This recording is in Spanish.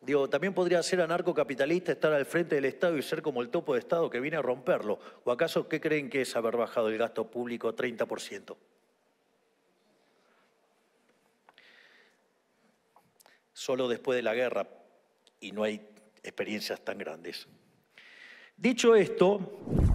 Digo, también podría ser anarcocapitalista estar al frente del Estado y ser como el topo de Estado que viene a romperlo. ¿O acaso qué creen que es haber bajado el gasto público 30%? Solo después de la guerra, y no hay experiencias tan grandes. Dicho esto,